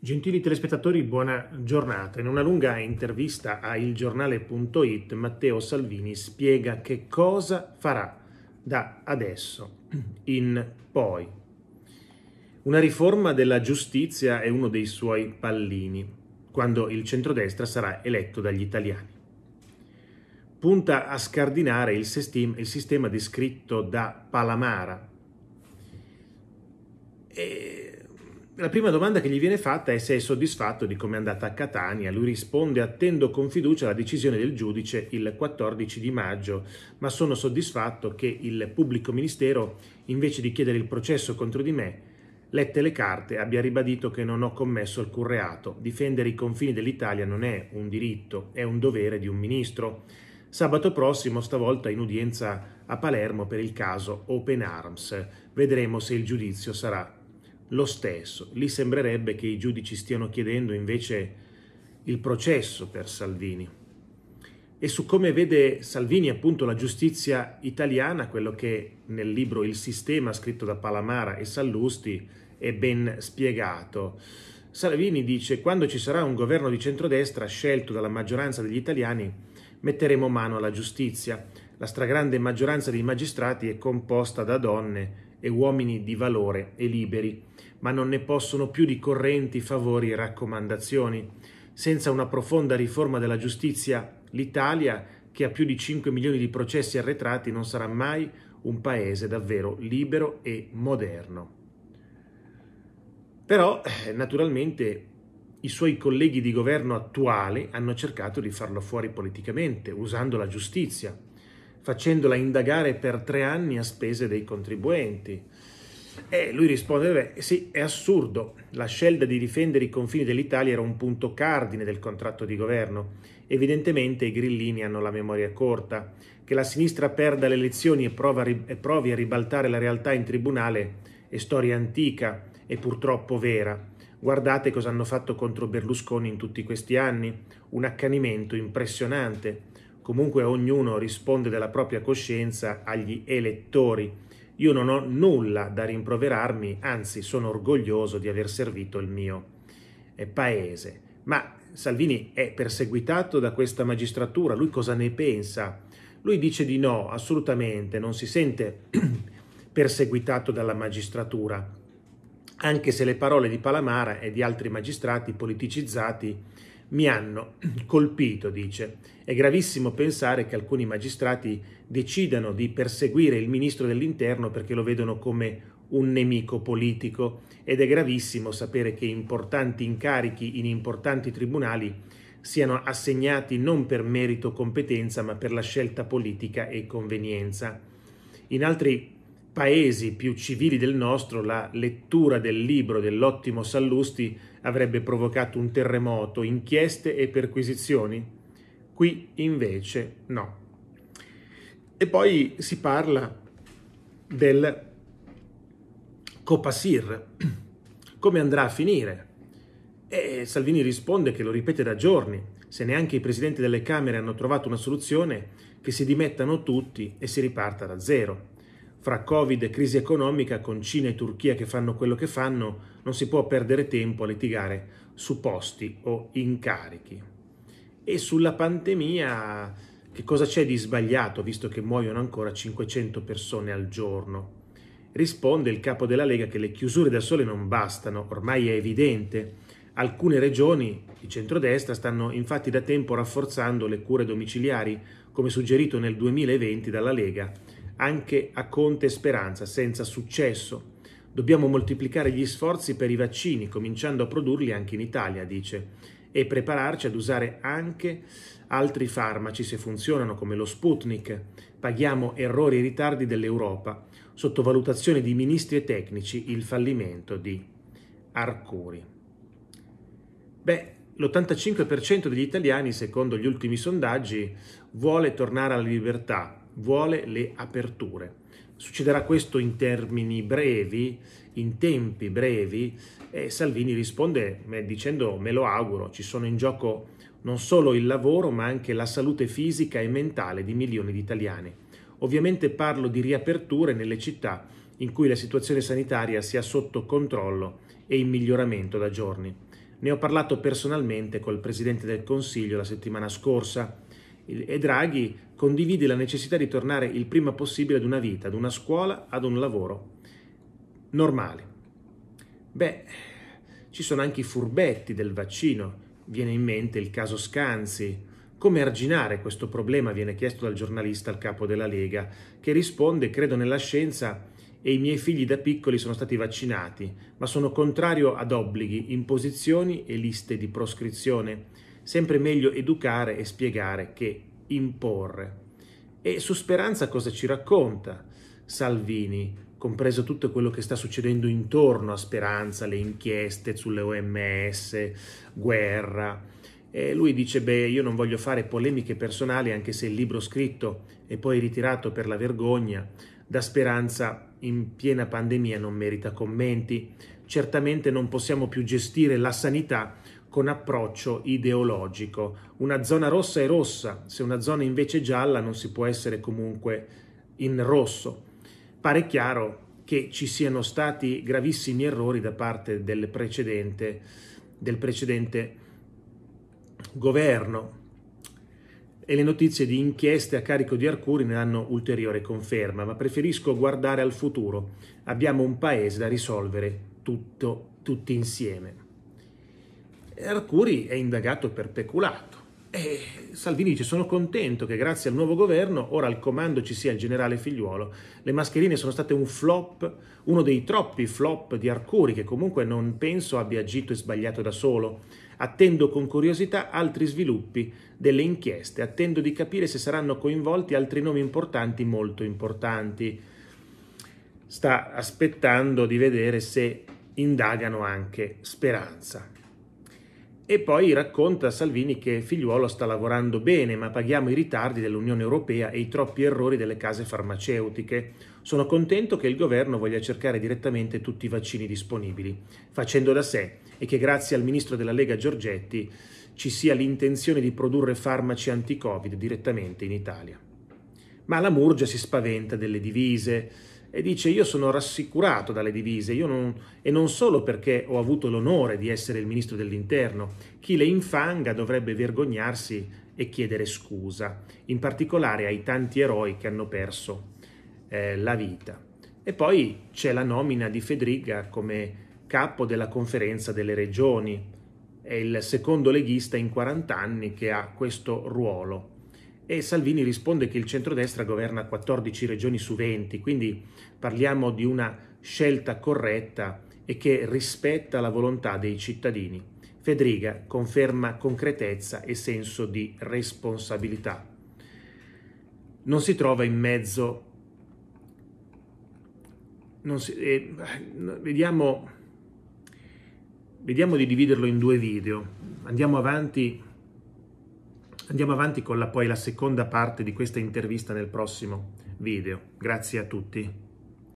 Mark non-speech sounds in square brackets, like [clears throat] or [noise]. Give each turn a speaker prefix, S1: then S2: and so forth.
S1: Gentili telespettatori, buona giornata. In una lunga intervista a ilgiornale.it Matteo Salvini spiega che cosa farà da adesso in poi. Una riforma della giustizia è uno dei suoi pallini, quando il centrodestra sarà eletto dagli italiani. Punta a scardinare il sistema descritto da Palamara. E la prima domanda che gli viene fatta è se è soddisfatto di come è andata a Catania. Lui risponde attendo con fiducia la decisione del giudice il 14 di maggio, ma sono soddisfatto che il pubblico ministero, invece di chiedere il processo contro di me, lette le carte, abbia ribadito che non ho commesso alcun reato. Difendere i confini dell'Italia non è un diritto, è un dovere di un ministro. Sabato prossimo, stavolta in udienza a Palermo per il caso Open Arms. Vedremo se il giudizio sarà lo stesso. Lì sembrerebbe che i giudici stiano chiedendo invece il processo per Salvini. E su come vede Salvini appunto la giustizia italiana, quello che nel libro Il sistema scritto da Palamara e Sallusti è ben spiegato. Salvini dice quando ci sarà un governo di centrodestra scelto dalla maggioranza degli italiani metteremo mano alla giustizia. La stragrande maggioranza dei magistrati è composta da donne e uomini di valore e liberi, ma non ne possono più di correnti, favori e raccomandazioni. Senza una profonda riforma della giustizia, l'Italia, che ha più di 5 milioni di processi arretrati, non sarà mai un paese davvero libero e moderno. Però, eh, naturalmente, i suoi colleghi di governo attuali hanno cercato di farlo fuori politicamente, usando la giustizia, facendola indagare per tre anni a spese dei contribuenti. E lui risponde, beh, sì, è assurdo, la scelta di difendere i confini dell'Italia era un punto cardine del contratto di governo. Evidentemente i grillini hanno la memoria corta. Che la sinistra perda le elezioni e, provi a ribaltare la realtà in tribunale è storia antica e purtroppo vera. Guardate cosa hanno fatto contro Berlusconi in tutti questi anni, un accanimento impressionante comunque ognuno risponde della propria coscienza agli elettori. Io non ho nulla da rimproverarmi, anzi sono orgoglioso di aver servito il mio eh, paese. Ma Salvini è perseguitato da questa magistratura, lui cosa ne pensa? Lui dice di no, assolutamente, non si sente [clears throat] perseguitato dalla magistratura, anche se le parole di Palamara e di altri magistrati politicizzati mi hanno colpito, dice. È gravissimo pensare che alcuni magistrati decidano di perseguire il ministro dell'interno perché lo vedono come un nemico politico ed è gravissimo sapere che importanti incarichi in importanti tribunali siano assegnati non per merito o competenza ma per la scelta politica e convenienza. In altri paesi più civili del nostro la lettura del libro dell'ottimo Sallusti avrebbe provocato un terremoto, inchieste e perquisizioni. Qui invece no. E poi si parla del Copasir. Come andrà a finire? E Salvini risponde che lo ripete da giorni. Se neanche i presidenti delle Camere hanno trovato una soluzione, che si dimettano tutti e si riparta da zero fra Covid e crisi economica, con Cina e Turchia che fanno quello che fanno, non si può perdere tempo a litigare su posti o incarichi. E sulla pandemia, che cosa c'è di sbagliato, visto che muoiono ancora 500 persone al giorno? Risponde il capo della Lega che le chiusure da sole non bastano, ormai è evidente. Alcune regioni di centrodestra stanno infatti da tempo rafforzando le cure domiciliari, come suggerito nel 2020 dalla Lega, anche a Conte e Speranza, senza successo. Dobbiamo moltiplicare gli sforzi per i vaccini, cominciando a produrli anche in Italia, dice, e prepararci ad usare anche altri farmaci se funzionano, come lo Sputnik. Paghiamo errori e ritardi dell'Europa, sottovalutazione di ministri e tecnici, il fallimento di Arcuri. Beh, l'85% degli italiani, secondo gli ultimi sondaggi, vuole tornare alla libertà, vuole le aperture. Succederà questo in termini brevi, in tempi brevi, e Salvini risponde eh, dicendo me lo auguro, ci sono in gioco non solo il lavoro ma anche la salute fisica e mentale di milioni di italiani. Ovviamente parlo di riaperture nelle città in cui la situazione sanitaria sia sotto controllo e in miglioramento da giorni. Ne ho parlato personalmente col Presidente del Consiglio la settimana scorsa e Draghi condivide la necessità di tornare il prima possibile ad una vita, ad una scuola, ad un lavoro normale. Beh, ci sono anche i furbetti del vaccino, viene in mente il caso Scanzi. Come arginare questo problema viene chiesto dal giornalista al capo della Lega, che risponde, credo nella scienza, e i miei figli da piccoli sono stati vaccinati, ma sono contrario ad obblighi, imposizioni e liste di proscrizione sempre meglio educare e spiegare che imporre. E su Speranza cosa ci racconta Salvini, compreso tutto quello che sta succedendo intorno a Speranza, le inchieste sulle OMS, guerra. E lui dice, beh, io non voglio fare polemiche personali, anche se il libro scritto e poi ritirato per la vergogna da Speranza in piena pandemia non merita commenti. Certamente non possiamo più gestire la sanità con approccio ideologico. Una zona rossa è rossa, se una zona invece è gialla non si può essere comunque in rosso. Pare chiaro che ci siano stati gravissimi errori da parte del precedente, del precedente governo e le notizie di inchieste a carico di Arcuri ne hanno ulteriore conferma, ma preferisco guardare al futuro. Abbiamo un paese da risolvere tutto, tutti insieme. Arcuri è indagato per peculato. E Salvini dice sono contento che grazie al nuovo governo ora al comando ci sia il generale figliuolo. Le mascherine sono state un flop, uno dei troppi flop di Arcuri che comunque non penso abbia agito e sbagliato da solo. Attendo con curiosità altri sviluppi delle inchieste, attendo di capire se saranno coinvolti altri nomi importanti molto importanti. Sta aspettando di vedere se indagano anche Speranza. E poi racconta Salvini che Figliuolo sta lavorando bene, ma paghiamo i ritardi dell'Unione Europea e i troppi errori delle case farmaceutiche. Sono contento che il governo voglia cercare direttamente tutti i vaccini disponibili, facendo da sé, e che grazie al ministro della Lega Giorgetti ci sia l'intenzione di produrre farmaci anti-Covid direttamente in Italia. Ma la Murgia si spaventa delle divise, e dice io sono rassicurato dalle divise non, e non solo perché ho avuto l'onore di essere il ministro dell'interno, chi le infanga dovrebbe vergognarsi e chiedere scusa, in particolare ai tanti eroi che hanno perso eh, la vita. E poi c'è la nomina di Fedriga come capo della conferenza delle regioni, è il secondo leghista in 40 anni che ha questo ruolo e Salvini risponde che il centrodestra governa 14 regioni su 20, quindi parliamo di una scelta corretta e che rispetta la volontà dei cittadini. Federica conferma concretezza e senso di responsabilità. Non si trova in mezzo... Si, eh, vediamo, vediamo di dividerlo in due video. Andiamo avanti Andiamo avanti con la, poi la seconda parte di questa intervista nel prossimo video. Grazie a tutti.